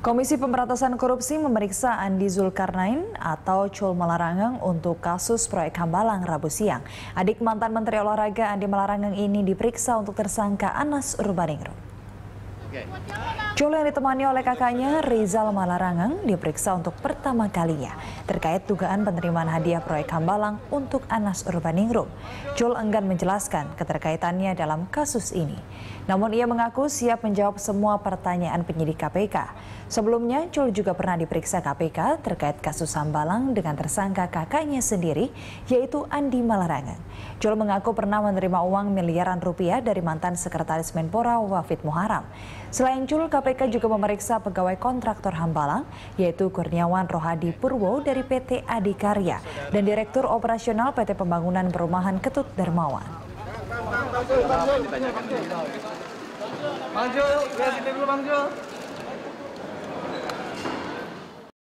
Komisi Pemberantasan Korupsi memeriksa Andi Zulkarnain atau Cul Malarangeng untuk kasus proyek Hambalang Rabu siang. Adik mantan Menteri Olahraga Andi Malarangeng ini diperiksa untuk tersangka Anas Urbaningrum. Jolo yang ditemani oleh kakaknya Rizal Malarangeng diperiksa untuk pertama kalinya terkait dugaan penerimaan hadiah proyek Hambalang untuk Anas Urbaningrum. Jol enggan menjelaskan keterkaitannya dalam kasus ini. Namun ia mengaku siap menjawab semua pertanyaan penyidik KPK. Sebelumnya Jol juga pernah diperiksa KPK terkait kasus Hambalang dengan tersangka kakaknya sendiri yaitu Andi Malarangang. Jol mengaku pernah menerima uang miliaran rupiah dari mantan sekretaris Menpora Wafid Muharam. Selain Cul, KPK juga memeriksa pegawai kontraktor Hambalang, yaitu Kurniawan Rohadi Purwo dari PT Adikarya dan Direktur Operasional PT Pembangunan Perumahan Ketut Dermawan. Bang Jul, lihat dulu Bang Jul.